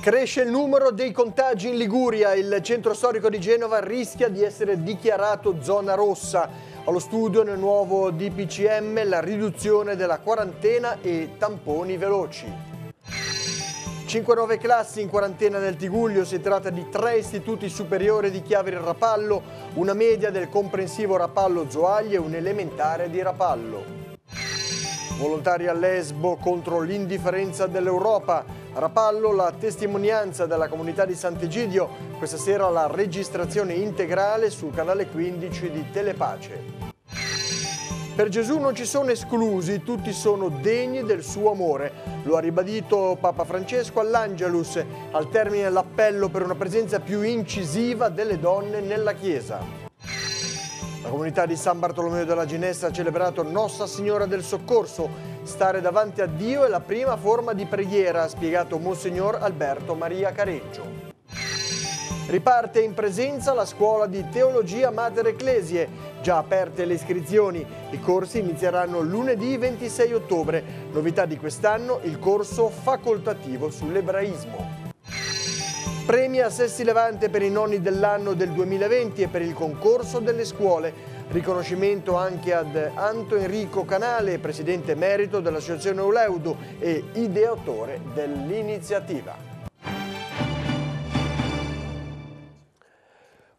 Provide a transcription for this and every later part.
Cresce il numero dei contagi in Liguria, il centro storico di Genova rischia di essere dichiarato zona rossa. Allo studio nel nuovo DPCM la riduzione della quarantena e tamponi veloci. 5 nuove classi in quarantena nel Tiguglio, si tratta di tre istituti superiori di Chiavari e Rapallo, una media del comprensivo Rapallo Zoagli e un elementare di Rapallo. Volontari a Lesbo contro l'indifferenza dell'Europa, Rapallo la testimonianza della comunità di Sant'Egidio, questa sera la registrazione integrale sul canale 15 di Telepace. Per Gesù non ci sono esclusi, tutti sono degni del suo amore. Lo ha ribadito Papa Francesco all'Angelus al termine dell'appello per una presenza più incisiva delle donne nella Chiesa. La comunità di San Bartolomeo della Ginestra ha celebrato Nostra Signora del Soccorso, Stare davanti a Dio è la prima forma di preghiera, ha spiegato Monsignor Alberto Maria Careggio. Riparte in presenza la scuola di Teologia Mater Ecclesie, già aperte le iscrizioni. I corsi inizieranno lunedì 26 ottobre. Novità di quest'anno il corso facoltativo sull'ebraismo. Premia Sessi Levante per i nonni dell'anno del 2020 e per il concorso delle scuole. Riconoscimento anche ad Anto Enrico Canale, presidente emerito dell'associazione Uleudo e ideatore dell'iniziativa.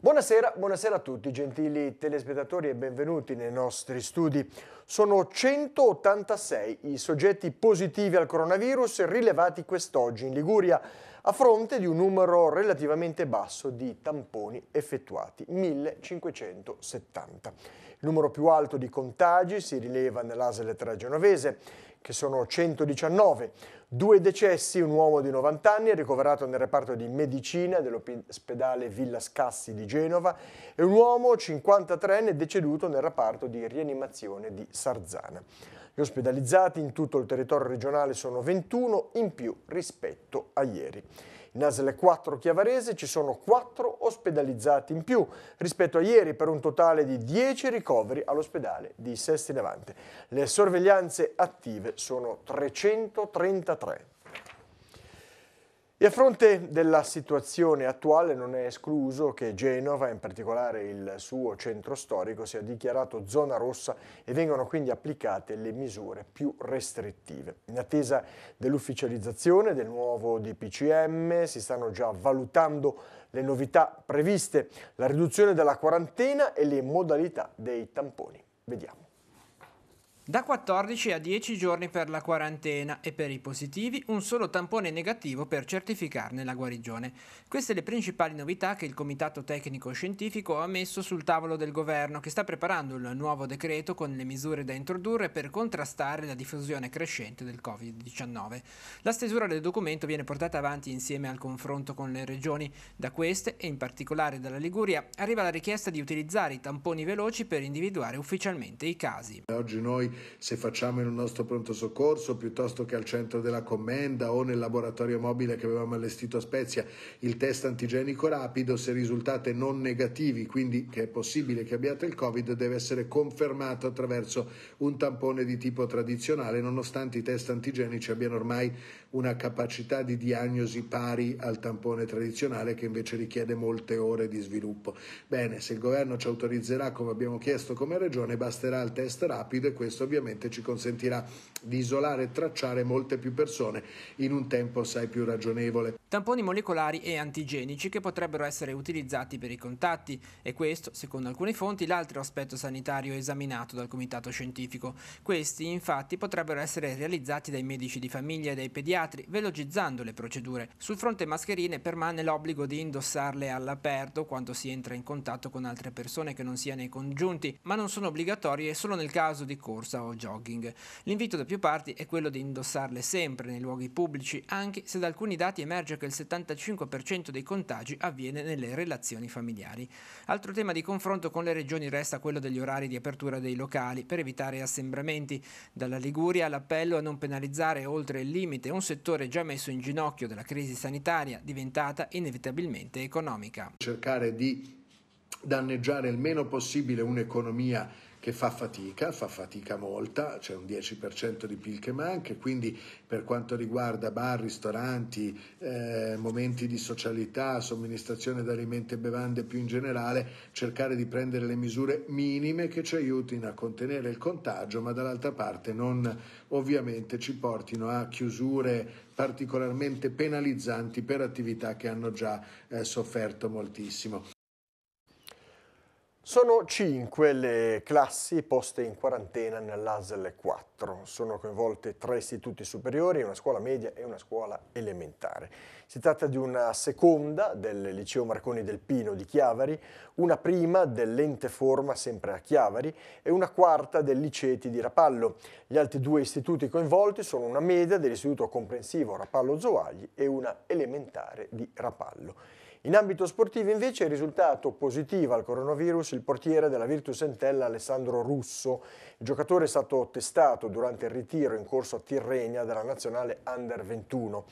Buonasera, buonasera, a tutti, gentili telespettatori e benvenuti nei nostri studi. Sono 186 i soggetti positivi al coronavirus rilevati quest'oggi in Liguria, a fronte di un numero relativamente basso di tamponi effettuati, 1570. Il numero più alto di contagi si rileva nell'Asle 3 genovese, che sono 119. Due decessi, un uomo di 90 anni ricoverato nel reparto di medicina dell'ospedale Villa Scassi di Genova e un uomo 53enne deceduto nel reparto di rianimazione di Sarzana. Gli ospedalizzati in tutto il territorio regionale sono 21 in più rispetto a ieri. Nasle 4 Chiavarese ci sono 4 ospedalizzati in più rispetto a ieri per un totale di 10 ricoveri all'ospedale di Sesti Levante. Le sorveglianze attive sono 333. E a fronte della situazione attuale non è escluso che Genova, in particolare il suo centro storico, sia dichiarato zona rossa e vengano quindi applicate le misure più restrittive. In attesa dell'ufficializzazione del nuovo DPCM si stanno già valutando le novità previste, la riduzione della quarantena e le modalità dei tamponi. Vediamo. Da 14 a 10 giorni per la quarantena e per i positivi un solo tampone negativo per certificarne la guarigione. Queste le principali novità che il Comitato Tecnico Scientifico ha messo sul tavolo del governo che sta preparando il nuovo decreto con le misure da introdurre per contrastare la diffusione crescente del Covid-19. La stesura del documento viene portata avanti insieme al confronto con le regioni. Da queste, e in particolare dalla Liguria, arriva la richiesta di utilizzare i tamponi veloci per individuare ufficialmente i casi. Oggi noi se facciamo in un nostro pronto soccorso piuttosto che al centro della commenda o nel laboratorio mobile che avevamo allestito a Spezia, il test antigenico rapido, se risultate non negativi, quindi che è possibile che abbiate il Covid, deve essere confermato attraverso un tampone di tipo tradizionale, nonostante i test antigenici abbiano ormai una capacità di diagnosi pari al tampone tradizionale che invece richiede molte ore di sviluppo. Bene, se il governo ci autorizzerà come abbiamo chiesto come regione, basterà il test rapido e questo ovviamente ci consentirà di isolare e tracciare molte più persone in un tempo assai più ragionevole. Tamponi molecolari e antigenici che potrebbero essere utilizzati per i contatti e questo, secondo alcune fonti, l'altro aspetto sanitario esaminato dal comitato scientifico. Questi, infatti, potrebbero essere realizzati dai medici di famiglia e dai pediatri, velocizzando le procedure. Sul fronte mascherine permane l'obbligo di indossarle all'aperto quando si entra in contatto con altre persone che non siano i congiunti, ma non sono obbligatorie solo nel caso di corsa corsa o jogging. L'invito da più parti è quello di indossarle sempre nei luoghi pubblici, anche se da alcuni dati emerge che il 75% dei contagi avviene nelle relazioni familiari. Altro tema di confronto con le regioni resta quello degli orari di apertura dei locali per evitare assembramenti. Dalla Liguria l'appello a non penalizzare oltre il limite un settore già messo in ginocchio dalla crisi sanitaria diventata inevitabilmente economica. Cercare di danneggiare il meno possibile un'economia che fa fatica, fa fatica molta, c'è un 10% di PIL che manca, quindi per quanto riguarda bar, ristoranti, eh, momenti di socialità, somministrazione di alimenti e bevande più in generale, cercare di prendere le misure minime che ci aiutino a contenere il contagio, ma dall'altra parte non ovviamente ci portino a chiusure particolarmente penalizzanti per attività che hanno già eh, sofferto moltissimo. Sono cinque le classi poste in quarantena nell'ASL 4. Sono coinvolte tre istituti superiori, una scuola media e una scuola elementare. Si tratta di una seconda del liceo Marconi del Pino di Chiavari, una prima dell'ente Forma sempre a Chiavari e una quarta del liceo di Rapallo. Gli altri due istituti coinvolti sono una media dell'istituto comprensivo Rapallo Zoagli e una elementare di Rapallo. In ambito sportivo invece è risultato positivo al coronavirus il portiere della Virtus Entella Alessandro Russo. Il giocatore è stato testato durante il ritiro in corso a Tirrenia della nazionale Under 21.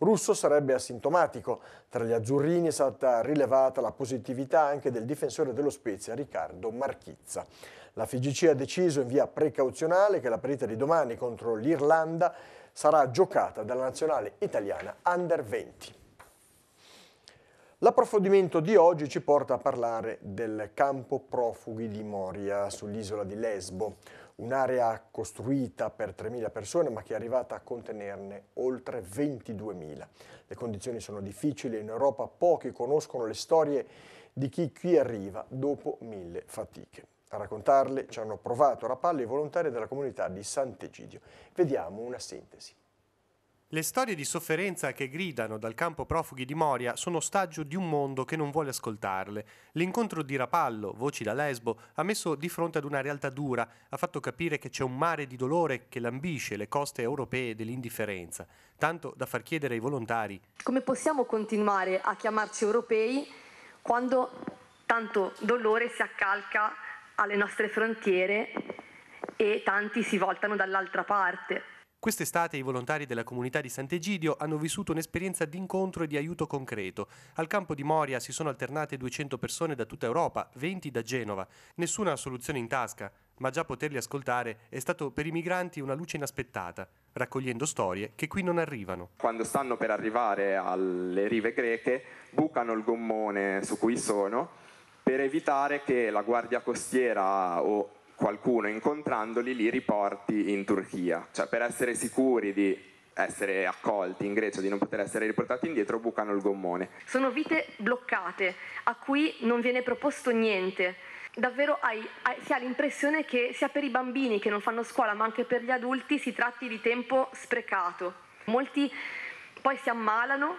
Russo sarebbe asintomatico. Tra gli azzurrini è stata rilevata la positività anche del difensore dello Spezia Riccardo Marchizza. La FIGC ha deciso in via precauzionale che la partita di domani contro l'Irlanda sarà giocata dalla nazionale italiana Under 20. L'approfondimento di oggi ci porta a parlare del campo profughi di Moria sull'isola di Lesbo, un'area costruita per 3.000 persone ma che è arrivata a contenerne oltre 22.000. Le condizioni sono difficili e in Europa pochi conoscono le storie di chi qui arriva dopo mille fatiche. A raccontarle ci hanno provato a Rapallo i volontari della comunità di Sant'Egidio. Vediamo una sintesi. Le storie di sofferenza che gridano dal campo profughi di Moria sono ostaggio di un mondo che non vuole ascoltarle. L'incontro di Rapallo, voci da Lesbo, ha messo di fronte ad una realtà dura, ha fatto capire che c'è un mare di dolore che lambisce le coste europee dell'indifferenza, tanto da far chiedere ai volontari. Come possiamo continuare a chiamarci europei quando tanto dolore si accalca alle nostre frontiere e tanti si voltano dall'altra parte? Quest'estate i volontari della comunità di Sant'Egidio hanno vissuto un'esperienza di incontro e di aiuto concreto. Al campo di Moria si sono alternate 200 persone da tutta Europa, 20 da Genova. Nessuna soluzione in tasca, ma già poterli ascoltare è stato per i migranti una luce inaspettata, raccogliendo storie che qui non arrivano. Quando stanno per arrivare alle rive greche, bucano il gommone su cui sono per evitare che la guardia costiera o qualcuno incontrandoli li riporti in Turchia, cioè per essere sicuri di essere accolti in Grecia, di non poter essere riportati indietro, bucano il gommone. Sono vite bloccate, a cui non viene proposto niente. Davvero hai, hai, si ha l'impressione che sia per i bambini che non fanno scuola, ma anche per gli adulti, si tratti di tempo sprecato. Molti poi si ammalano,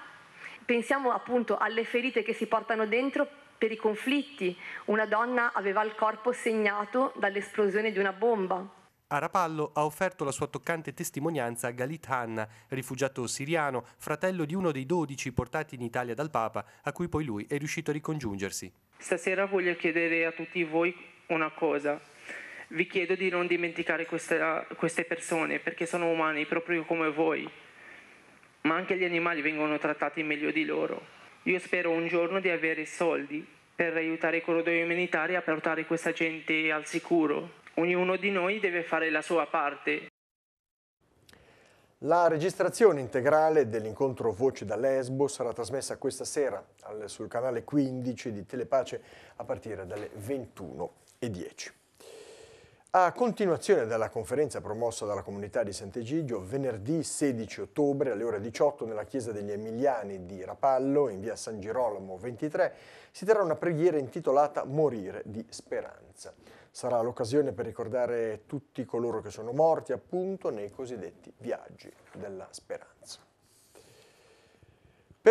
pensiamo appunto alle ferite che si portano dentro per i conflitti. Una donna aveva il corpo segnato dall'esplosione di una bomba. Arapallo ha offerto la sua toccante testimonianza a Galit Hanna, rifugiato siriano, fratello di uno dei dodici portati in Italia dal Papa, a cui poi lui è riuscito a ricongiungersi. Stasera voglio chiedere a tutti voi una cosa. Vi chiedo di non dimenticare questa, queste persone perché sono umani proprio come voi, ma anche gli animali vengono trattati meglio di loro. Io spero un giorno di avere i soldi per aiutare i corridoi umanitari a portare questa gente al sicuro. Ognuno di noi deve fare la sua parte. La registrazione integrale dell'incontro Voce da Lesbo sarà trasmessa questa sera sul canale 15 di Telepace a partire dalle 21.10. A continuazione della conferenza promossa dalla comunità di Sant'Egidio, venerdì 16 ottobre alle ore 18 nella chiesa degli Emiliani di Rapallo, in via San Girolamo 23, si terrà una preghiera intitolata Morire di speranza. Sarà l'occasione per ricordare tutti coloro che sono morti appunto nei cosiddetti viaggi della speranza.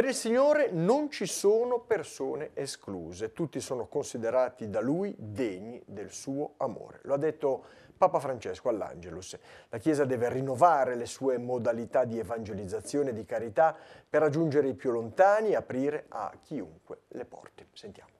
Per il Signore non ci sono persone escluse, tutti sono considerati da Lui degni del suo amore. Lo ha detto Papa Francesco all'Angelus. La Chiesa deve rinnovare le sue modalità di evangelizzazione e di carità per raggiungere i più lontani e aprire a chiunque le porte. Sentiamo.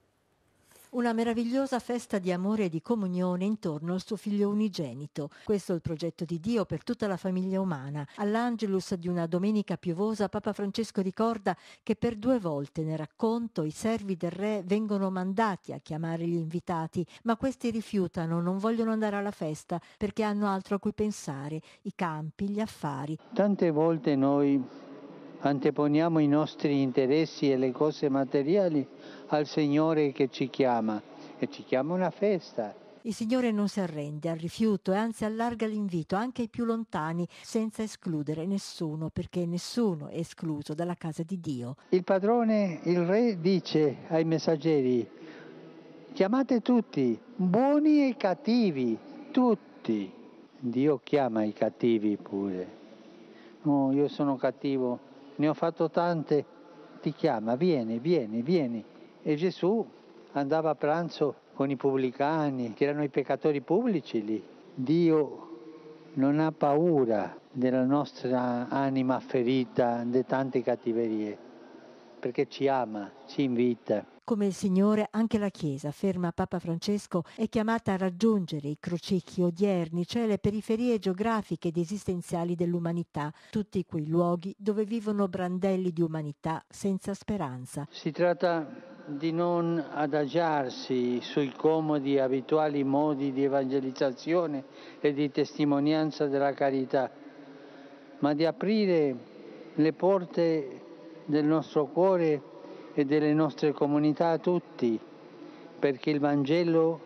Una meravigliosa festa di amore e di comunione intorno al suo figlio unigenito. Questo è il progetto di Dio per tutta la famiglia umana. All'Angelus di una domenica piovosa Papa Francesco ricorda che per due volte nel racconto i servi del re vengono mandati a chiamare gli invitati, ma questi rifiutano, non vogliono andare alla festa perché hanno altro a cui pensare, i campi, gli affari. Tante volte noi anteponiamo i nostri interessi e le cose materiali al Signore che ci chiama e ci chiama una festa. Il Signore non si arrende al rifiuto e anzi allarga l'invito anche ai più lontani senza escludere nessuno perché nessuno è escluso dalla casa di Dio. Il padrone, il re dice ai messaggeri, chiamate tutti, buoni e cattivi, tutti. Dio chiama i cattivi pure. No, oh, io sono cattivo, ne ho fatto tante, ti chiama, vieni, vieni, vieni. E Gesù andava a pranzo con i pubblicani, che erano i peccatori pubblici lì. Dio non ha paura della nostra anima ferita, di tante cattiverie, perché ci ama, ci invita come il Signore anche la Chiesa, afferma Papa Francesco, è chiamata a raggiungere i crocicchi odierni, cioè le periferie geografiche ed esistenziali dell'umanità, tutti quei luoghi dove vivono brandelli di umanità senza speranza. Si tratta di non adagiarsi sui comodi abituali modi di evangelizzazione e di testimonianza della carità, ma di aprire le porte del nostro cuore e delle nostre comunità a tutti, perché il Vangelo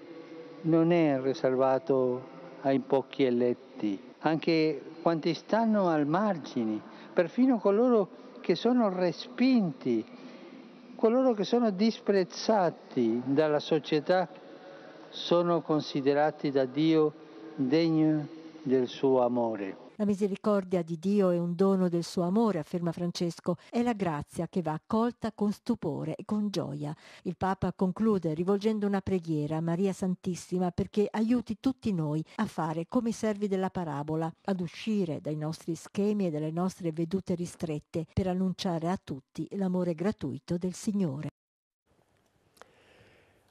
non è riservato ai pochi eletti, anche quanti stanno al margine, perfino coloro che sono respinti, coloro che sono disprezzati dalla società, sono considerati da Dio degni del suo amore. La misericordia di Dio è un dono del suo amore, afferma Francesco, è la grazia che va accolta con stupore e con gioia. Il Papa conclude rivolgendo una preghiera a Maria Santissima perché aiuti tutti noi a fare come i servi della parabola, ad uscire dai nostri schemi e dalle nostre vedute ristrette per annunciare a tutti l'amore gratuito del Signore.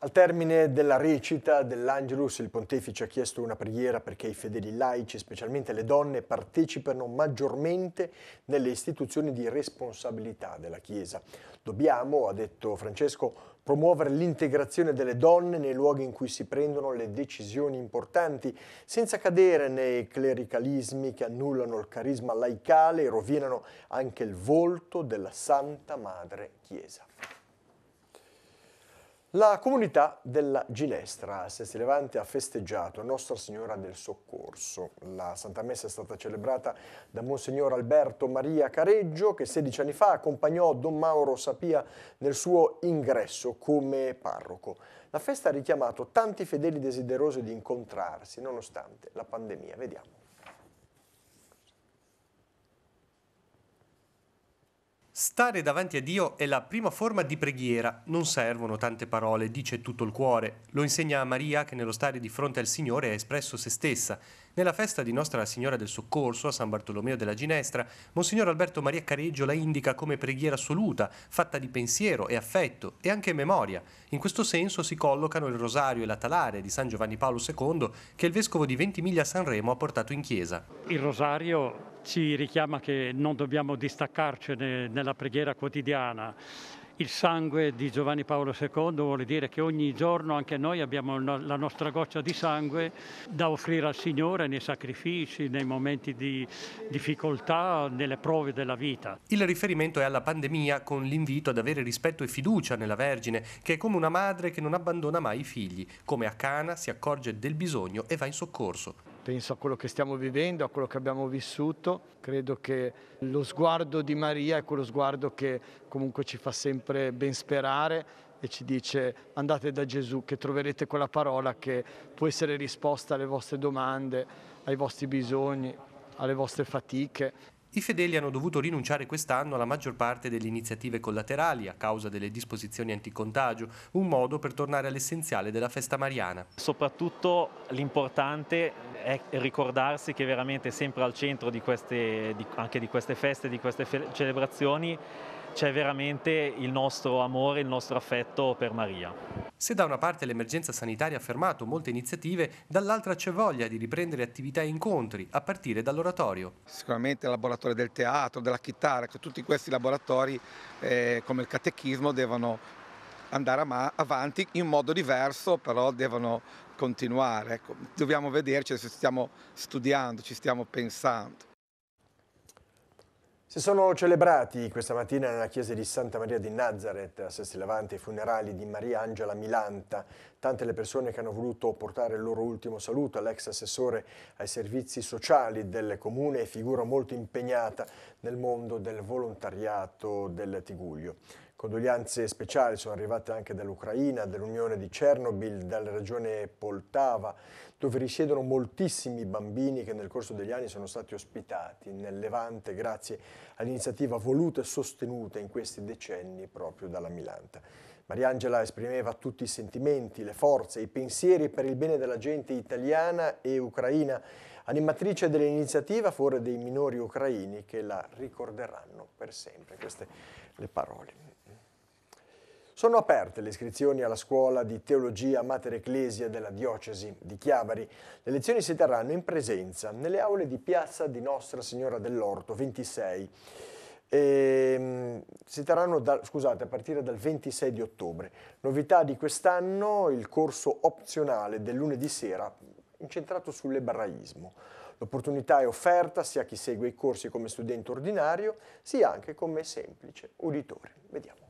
Al termine della recita dell'Angelus il pontefice ha chiesto una preghiera perché i fedeli laici, specialmente le donne, partecipano maggiormente nelle istituzioni di responsabilità della Chiesa. Dobbiamo, ha detto Francesco, promuovere l'integrazione delle donne nei luoghi in cui si prendono le decisioni importanti, senza cadere nei clericalismi che annullano il carisma laicale e rovinano anche il volto della Santa Madre Chiesa. La comunità della Ginestra a Sesti Levante ha festeggiato Nostra Signora del Soccorso. La Santa Messa è stata celebrata da Monsignor Alberto Maria Careggio che 16 anni fa accompagnò Don Mauro Sapia nel suo ingresso come parroco. La festa ha richiamato tanti fedeli desiderosi di incontrarsi nonostante la pandemia. Vediamo. Stare davanti a Dio è la prima forma di preghiera, non servono tante parole, dice tutto il cuore. Lo insegna a Maria che nello stare di fronte al Signore ha espresso se stessa. Nella festa di Nostra Signora del Soccorso a San Bartolomeo della Ginestra, Monsignor Alberto Maria Careggio la indica come preghiera assoluta, fatta di pensiero e affetto e anche memoria. In questo senso si collocano il rosario e la talare di San Giovanni Paolo II che il vescovo di Ventimiglia Sanremo ha portato in chiesa. Il rosario ci richiama che non dobbiamo distaccarcene nella preghiera quotidiana. Il sangue di Giovanni Paolo II vuole dire che ogni giorno anche noi abbiamo la nostra goccia di sangue da offrire al Signore nei sacrifici, nei momenti di difficoltà, nelle prove della vita. Il riferimento è alla pandemia con l'invito ad avere rispetto e fiducia nella Vergine, che è come una madre che non abbandona mai i figli. Come a Cana si accorge del bisogno e va in soccorso penso a quello che stiamo vivendo, a quello che abbiamo vissuto. Credo che lo sguardo di Maria è quello sguardo che comunque ci fa sempre ben sperare e ci dice andate da Gesù che troverete quella parola che può essere risposta alle vostre domande, ai vostri bisogni, alle vostre fatiche i fedeli hanno dovuto rinunciare quest'anno alla maggior parte delle iniziative collaterali a causa delle disposizioni anticontagio, un modo per tornare all'essenziale della festa mariana. Soprattutto l'importante è ricordarsi che veramente sempre al centro di queste, di, anche di queste feste, di queste fe celebrazioni, c'è veramente il nostro amore, il nostro affetto per Maria. Se da una parte l'emergenza sanitaria ha fermato molte iniziative, dall'altra c'è voglia di riprendere attività e incontri, a partire dall'oratorio. Sicuramente il laboratorio del teatro, della chitarra, tutti questi laboratori eh, come il catechismo devono andare avanti in modo diverso, però devono continuare. Ecco, dobbiamo vederci se stiamo studiando, ci stiamo pensando. Si sono celebrati questa mattina nella chiesa di Santa Maria di Nazareth, a Sesti Levante, i funerali di Maria Angela Milanta. Tante le persone che hanno voluto portare il loro ultimo saluto all'ex assessore ai servizi sociali del comune e figura molto impegnata nel mondo del volontariato del Tiguglio. Condoglianze speciali sono arrivate anche dall'Ucraina, dall'Unione di Chernobyl, dalla regione Poltava, dove risiedono moltissimi bambini che nel corso degli anni sono stati ospitati nel Levante grazie all'iniziativa voluta e sostenuta in questi decenni proprio dalla Milanta. Mariangela esprimeva tutti i sentimenti, le forze, i pensieri per il bene della gente italiana e ucraina, animatrice dell'iniziativa fuori favore dei minori ucraini che la ricorderanno per sempre. Queste le parole. Sono aperte le iscrizioni alla scuola di teologia Mater Ecclesia della diocesi di Chiavari. Le lezioni si terranno in presenza nelle aule di piazza di Nostra Signora dell'Orto 26. E, ehm, si terranno da, scusate, a partire dal 26 di ottobre. Novità di quest'anno il corso opzionale del lunedì sera incentrato sull'ebraismo. L'opportunità è offerta sia a chi segue i corsi come studente ordinario, sia anche come semplice uditore. Vediamo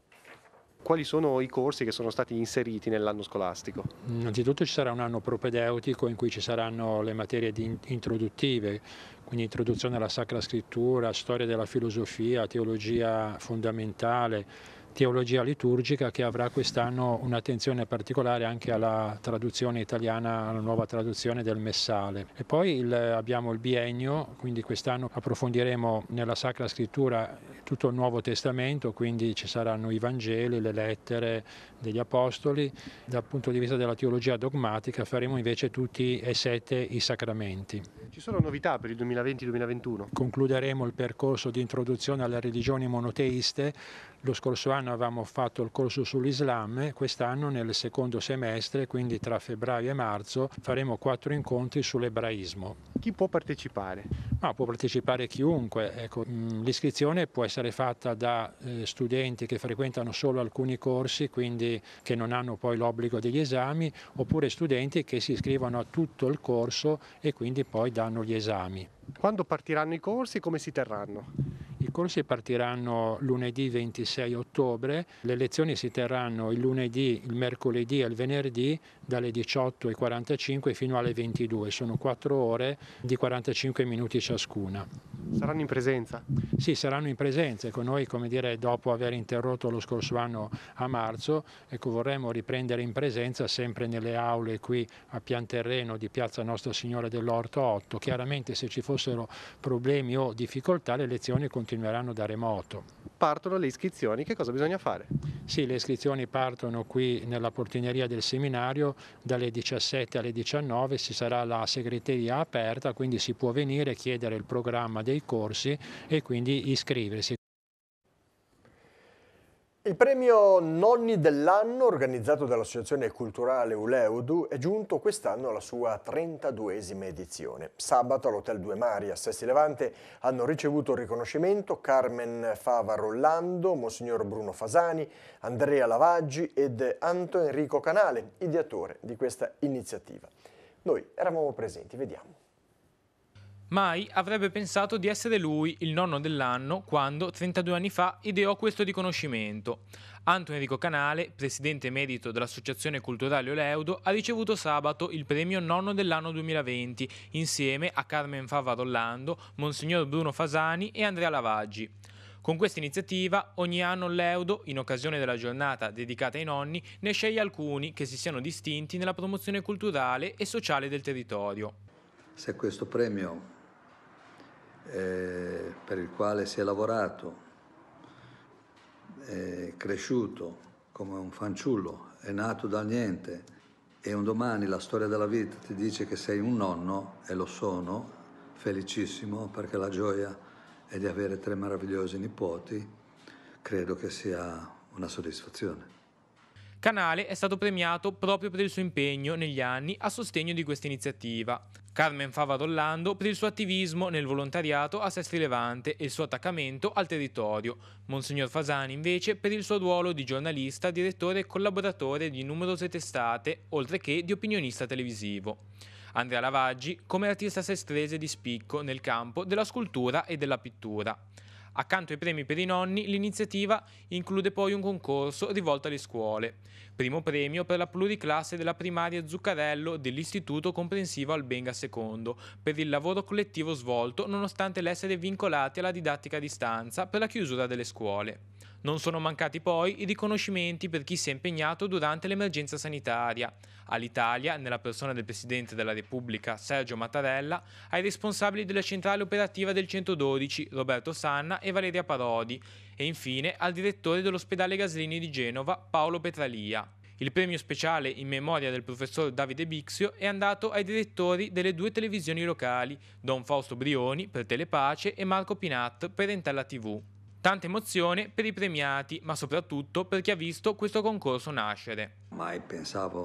quali sono i corsi che sono stati inseriti nell'anno scolastico? Innanzitutto ci sarà un anno propedeutico in cui ci saranno le materie introduttive, quindi introduzione alla Sacra Scrittura, storia della filosofia, teologia fondamentale, teologia liturgica che avrà quest'anno un'attenzione particolare anche alla traduzione italiana, alla nuova traduzione del Messale. E poi il, abbiamo il biennio, quindi quest'anno approfondiremo nella Sacra Scrittura tutto il Nuovo Testamento, quindi ci saranno i Vangeli, le lettere degli Apostoli. Dal punto di vista della teologia dogmatica faremo invece tutti e sette i sacramenti. Ci sono novità per il 2020-2021? Concluderemo il percorso di introduzione alle religioni monoteiste. Lo scorso anno anno avevamo fatto il corso sull'Islam, quest'anno nel secondo semestre, quindi tra febbraio e marzo, faremo quattro incontri sull'ebraismo. Chi può partecipare? Ma può partecipare chiunque. Ecco, mm, l'iscrizione può essere fatta da eh, studenti che frequentano solo alcuni corsi, quindi che non hanno poi l'obbligo degli esami, oppure studenti che si iscrivono a tutto il corso e quindi poi danno gli esami. Quando partiranno i corsi? Come si terranno? corsi partiranno lunedì 26 ottobre, le lezioni si terranno il lunedì, il mercoledì e il venerdì dalle 18.45 fino alle 22, sono 4 ore di 45 minuti ciascuna. Saranno in presenza? Sì, saranno in presenza. Ecco, noi, come dire, dopo aver interrotto lo scorso anno a marzo, ecco, vorremmo riprendere in presenza sempre nelle aule qui a pian terreno di Piazza Nostra Signora dell'Orto 8. Chiaramente se ci fossero problemi o difficoltà le lezioni continueranno da remoto partono le iscrizioni, che cosa bisogna fare? Sì, le iscrizioni partono qui nella portineria del seminario dalle 17 alle 19, ci sarà la segreteria aperta, quindi si può venire, chiedere il programma dei corsi e quindi iscriversi. Il premio Nonni dell'anno, organizzato dall'Associazione Culturale Uleudu, è giunto quest'anno alla sua 32esima edizione. Sabato all'Hotel Due Mari a Sessi Levante hanno ricevuto il riconoscimento Carmen Fava Rollando, Monsignor Bruno Fasani, Andrea Lavaggi ed Anto Enrico Canale, ideatore di questa iniziativa. Noi eravamo presenti, vediamo. Mai avrebbe pensato di essere lui il nonno dell'anno quando, 32 anni fa, ideò questo riconoscimento. Anto Enrico Canale, presidente emerito dell'Associazione Culturale Oleudo, ha ricevuto sabato il premio Nonno dell'anno 2020 insieme a Carmen Fava Rollando, Monsignor Bruno Fasani e Andrea Lavaggi. Con questa iniziativa ogni anno l'Eudo, in occasione della giornata dedicata ai nonni, ne sceglie alcuni che si siano distinti nella promozione culturale e sociale del territorio. Se questo premio eh, per il quale si è lavorato, è cresciuto come un fanciullo, è nato dal niente e un domani la storia della vita ti dice che sei un nonno, e lo sono, felicissimo perché la gioia è di avere tre meravigliosi nipoti, credo che sia una soddisfazione. Canale è stato premiato proprio per il suo impegno negli anni a sostegno di questa iniziativa. Carmen Fava d'Ollando per il suo attivismo nel volontariato a Sestri Levante e il suo attaccamento al territorio, Monsignor Fasani invece per il suo ruolo di giornalista, direttore e collaboratore di numerose testate, oltre che di opinionista televisivo. Andrea Lavaggi come artista sestrese di spicco nel campo della scultura e della pittura. Accanto ai premi per i nonni, l'iniziativa include poi un concorso rivolto alle scuole. Primo premio per la pluriclasse della primaria Zuccarello dell'Istituto Comprensivo Albenga II per il lavoro collettivo svolto nonostante l'essere vincolati alla didattica a distanza per la chiusura delle scuole. Non sono mancati poi i riconoscimenti per chi si è impegnato durante l'emergenza sanitaria. All'Italia, nella persona del Presidente della Repubblica Sergio Mattarella, ai responsabili della centrale operativa del 112 Roberto Sanna e Valeria Parodi, e infine al direttore dell'ospedale Gaslini di Genova, Paolo Petralia. Il premio speciale in memoria del professor Davide Bixio è andato ai direttori delle due televisioni locali, Don Fausto Brioni per Telepace e Marco Pinat per Entella TV. Tanta emozione per i premiati, ma soprattutto per chi ha visto questo concorso nascere. Mai pensavo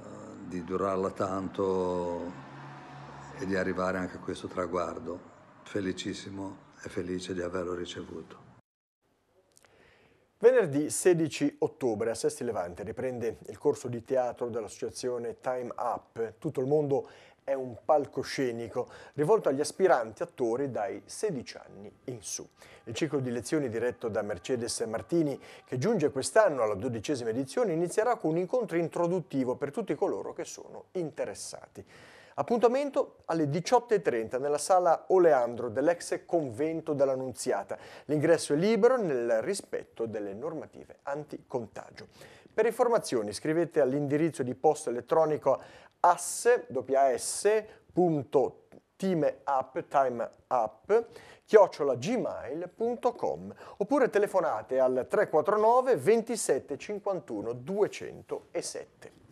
uh, di durarla tanto e di arrivare anche a questo traguardo. Felicissimo e felice di averlo ricevuto. Venerdì 16 ottobre a Sesti Levante riprende il corso di teatro dell'associazione Time Up. Tutto il mondo è un palcoscenico rivolto agli aspiranti attori dai 16 anni in su. Il ciclo di lezioni diretto da Mercedes Martini, che giunge quest'anno alla dodicesima edizione, inizierà con un incontro introduttivo per tutti coloro che sono interessati. Appuntamento alle 18.30 nella sala Oleandro dell'ex convento dell'Annunziata. L'ingresso è libero nel rispetto delle normative anticontagio. Per informazioni scrivete all'indirizzo di posta elettronico asse.s.timeapp.timeapp chiocciolagmail.com oppure telefonate al 349 27 51 207.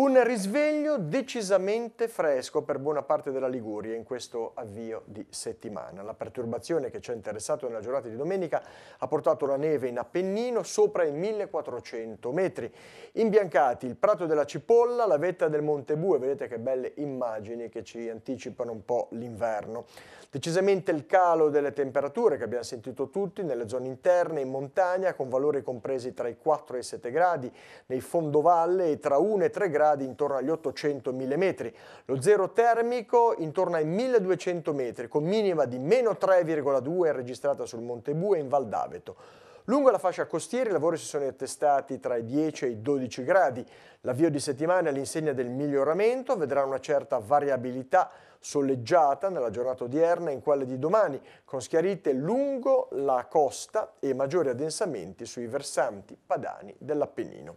Un risveglio decisamente fresco per buona parte della Liguria in questo avvio di settimana. La perturbazione che ci ha interessato nella giornata di domenica ha portato la neve in Appennino sopra i 1400 metri. Imbiancati il Prato della Cipolla, la vetta del Monte Bue, vedete che belle immagini che ci anticipano un po' l'inverno. Decisamente il calo delle temperature che abbiamo sentito tutti nelle zone interne, in montagna, con valori compresi tra i 4 e i 7 gradi, nei fondovalle e tra 1 e 3 gradi gradi intorno agli 800-1000 metri, lo zero termico intorno ai 1200 metri, con minima di meno 3,2 registrata sul Monte Bue in Val d'Aveto. Lungo la fascia costiera i lavori si sono attestati tra i 10 e i 12 gradi. L'avvio di settimana all'insegna del miglioramento vedrà una certa variabilità solleggiata nella giornata odierna e in quella di domani, con schiarite lungo la costa e maggiori addensamenti sui versanti padani dell'Appennino.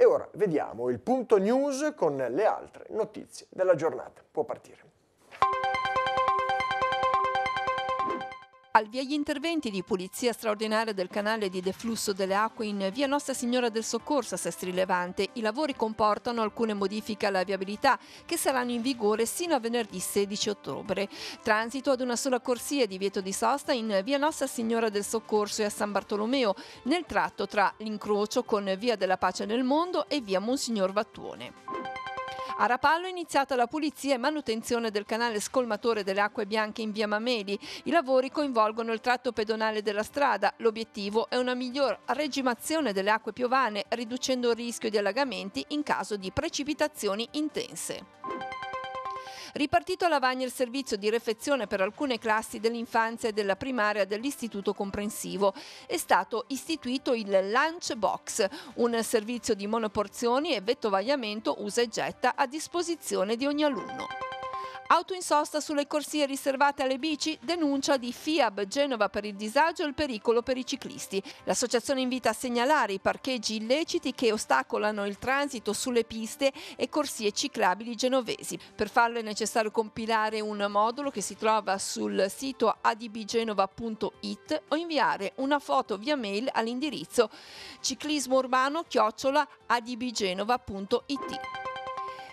E ora vediamo il punto news con le altre notizie della giornata. Può partire. al via gli interventi di pulizia straordinaria del canale di deflusso delle acque in via Nostra Signora del Soccorso a Sestri Levante, i lavori comportano alcune modifiche alla viabilità che saranno in vigore sino a venerdì 16 ottobre. Transito ad una sola corsia di vieto di sosta in via Nostra Signora del Soccorso e a San Bartolomeo, nel tratto tra l'incrocio con via della Pace nel Mondo e via Monsignor Vattuone. A Rapallo è iniziata la pulizia e manutenzione del canale scolmatore delle acque bianche in via Mameli. I lavori coinvolgono il tratto pedonale della strada. L'obiettivo è una miglior regimazione delle acque piovane, riducendo il rischio di allagamenti in caso di precipitazioni intense. Ripartito a Lavagna il servizio di refezione per alcune classi dell'infanzia e della primaria dell'istituto comprensivo. È stato istituito il Lunch Box, un servizio di monoporzioni e vettovagliamento usa e getta a disposizione di ogni alunno. Auto in sosta sulle corsie riservate alle bici, denuncia di FIAB Genova per il disagio e il pericolo per i ciclisti. L'associazione invita a segnalare i parcheggi illeciti che ostacolano il transito sulle piste e corsie ciclabili genovesi. Per farlo è necessario compilare un modulo che si trova sul sito adbgenova.it o inviare una foto via mail all'indirizzo ciclismourbano-adbgenova.it.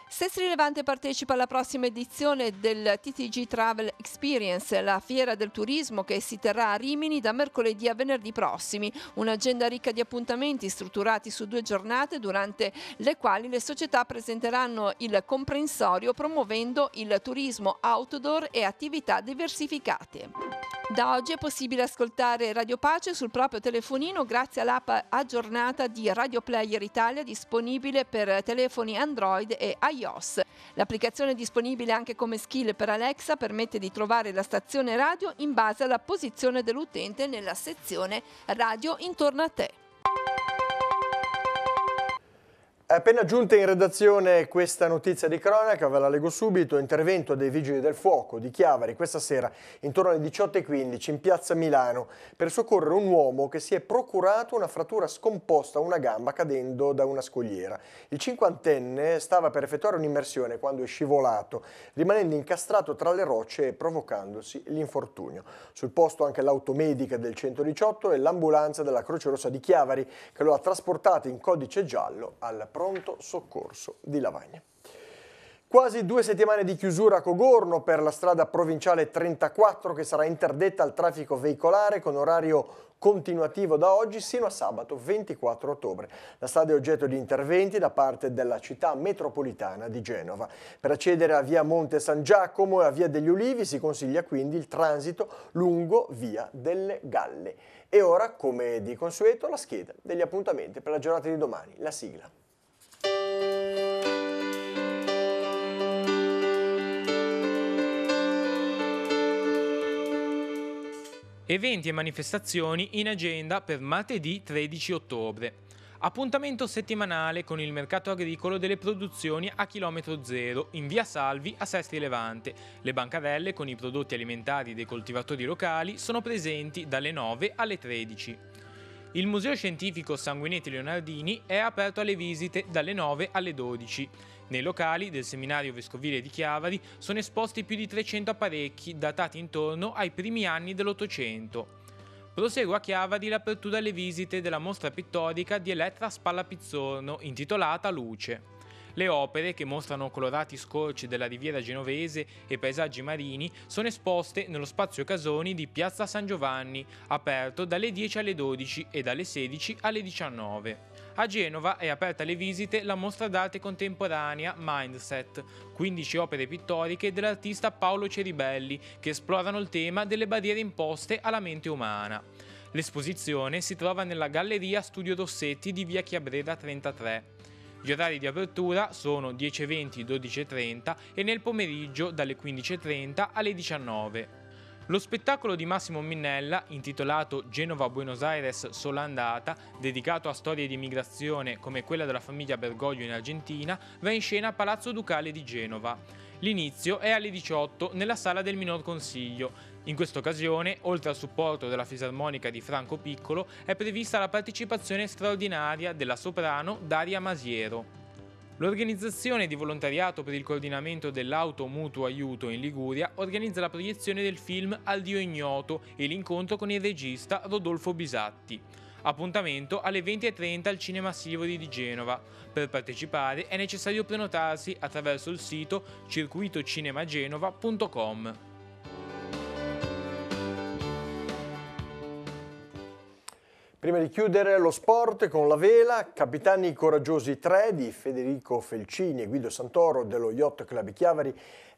Sestri Rilevante partecipa alla prossima edizione del TTG Travel Experience, la fiera del turismo che si terrà a Rimini da mercoledì a venerdì prossimi, un'agenda ricca di appuntamenti strutturati su due giornate durante le quali le società presenteranno il comprensorio promuovendo il turismo outdoor e attività diversificate. Da oggi è possibile ascoltare Radio Pace sul proprio telefonino grazie all'app aggiornata di Radio Player Italia disponibile per telefoni Android e iOS iOS. L'applicazione disponibile anche come skill per Alexa permette di trovare la stazione radio in base alla posizione dell'utente nella sezione Radio intorno a te appena giunta in redazione questa notizia di cronaca, ve la leggo subito, intervento dei Vigili del Fuoco di Chiavari questa sera intorno alle 18.15 in piazza Milano per soccorrere un uomo che si è procurato una frattura scomposta a una gamba cadendo da una scogliera. Il cinquantenne stava per effettuare un'immersione quando è scivolato, rimanendo incastrato tra le rocce e provocandosi l'infortunio. Sul posto anche l'automedica del 118 e l'ambulanza della Croce Rossa di Chiavari che lo ha trasportato in codice giallo alla pronto soccorso di Lavagna. Quasi due settimane di chiusura a Cogorno per la strada provinciale 34 che sarà interdetta al traffico veicolare con orario continuativo da oggi sino a sabato 24 ottobre. La strada è oggetto di interventi da parte della città metropolitana di Genova. Per accedere a via Monte San Giacomo e a via degli Ulivi si consiglia quindi il transito lungo via delle Galle. E ora, come di consueto, la scheda degli appuntamenti per la giornata di domani, la sigla. Eventi e manifestazioni in agenda per martedì 13 ottobre. Appuntamento settimanale con il mercato agricolo delle produzioni a chilometro zero in via Salvi a Sestri Levante. Le bancarelle con i prodotti alimentari dei coltivatori locali sono presenti dalle 9 alle 13. Il Museo Scientifico Sanguinetti Leonardini è aperto alle visite dalle 9 alle 12. Nei locali del seminario vescovile di Chiavari sono esposti più di 300 apparecchi datati intorno ai primi anni dell'Ottocento. Prosegue a Chiavari l'apertura alle visite della mostra pittorica di Elettra Spalla Pizzorno intitolata Luce. Le opere, che mostrano colorati scorci della riviera genovese e paesaggi marini, sono esposte nello spazio Casoni di Piazza San Giovanni, aperto dalle 10 alle 12 e dalle 16 alle 19. A Genova è aperta alle visite la mostra d'arte contemporanea Mindset, 15 opere pittoriche dell'artista Paolo Ceribelli che esplorano il tema delle barriere imposte alla mente umana. L'esposizione si trova nella Galleria Studio Rossetti di via Chiabreda 33. Gli orari di apertura sono 10.20, 12.30 e nel pomeriggio dalle 15.30 alle 19. Lo spettacolo di Massimo Minnella, intitolato Genova-Buenos Aires sola andata, dedicato a storie di immigrazione come quella della famiglia Bergoglio in Argentina, va in scena a Palazzo Ducale di Genova. L'inizio è alle 18 nella sala del Minor Consiglio, in questa occasione, oltre al supporto della fisarmonica di Franco Piccolo, è prevista la partecipazione straordinaria della soprano Daria Masiero. L'organizzazione di volontariato per il coordinamento dell'auto mutuo aiuto in Liguria organizza la proiezione del film Al Dio Ignoto e l'incontro con il regista Rodolfo Bisatti. Appuntamento alle 20.30 al Cinema Silvori di Genova. Per partecipare è necessario prenotarsi attraverso il sito circuitocinemagenova.com. Prima di chiudere lo sport con la vela, capitani coraggiosi 3 di Federico Felcini e Guido Santoro dello Yacht Club Chiavari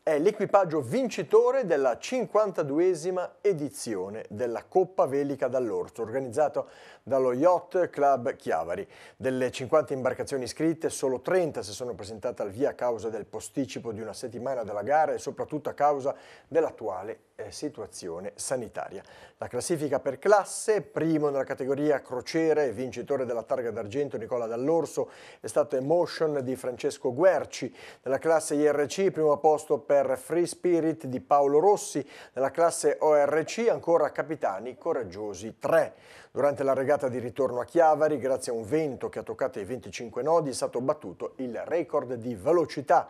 è l'equipaggio vincitore della 52esima edizione della Coppa Velica dall'Orto, organizzato dallo Yacht Club Chiavari. Delle 50 imbarcazioni iscritte, solo 30 si sono presentate al via a causa del posticipo di una settimana della gara e soprattutto a causa dell'attuale eh, situazione sanitaria. La classifica per classe, primo nella categoria crociere, vincitore della targa d'argento Nicola Dall'Orso, è stato Emotion di Francesco Guerci, nella classe IRC primo posto per Free Spirit di Paolo Rossi, nella classe ORC ancora capitani coraggiosi 3. Durante la regata di ritorno a Chiavari, grazie a un vento che ha toccato i 25 nodi, è stato battuto il record di velocità.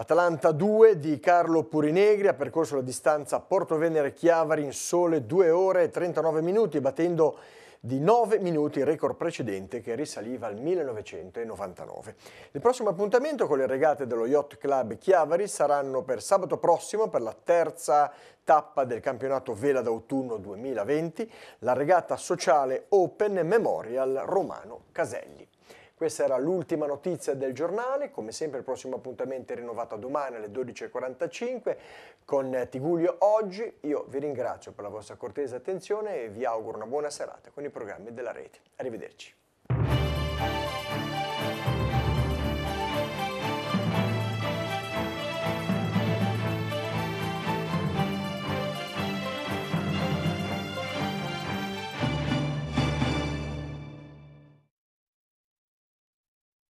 Atalanta 2 di Carlo Purinegri ha percorso la distanza Porto Venere-Chiavari in sole 2 ore e 39 minuti, battendo di 9 minuti il record precedente che risaliva al 1999. Il prossimo appuntamento con le regate dello Yacht Club Chiavari saranno per sabato prossimo per la terza tappa del campionato Vela d'autunno 2020, la regata sociale Open Memorial Romano Caselli. Questa era l'ultima notizia del giornale, come sempre il prossimo appuntamento è rinnovato domani alle 12.45 con Tigulio Oggi. Io vi ringrazio per la vostra cortese attenzione e vi auguro una buona serata con i programmi della rete. Arrivederci.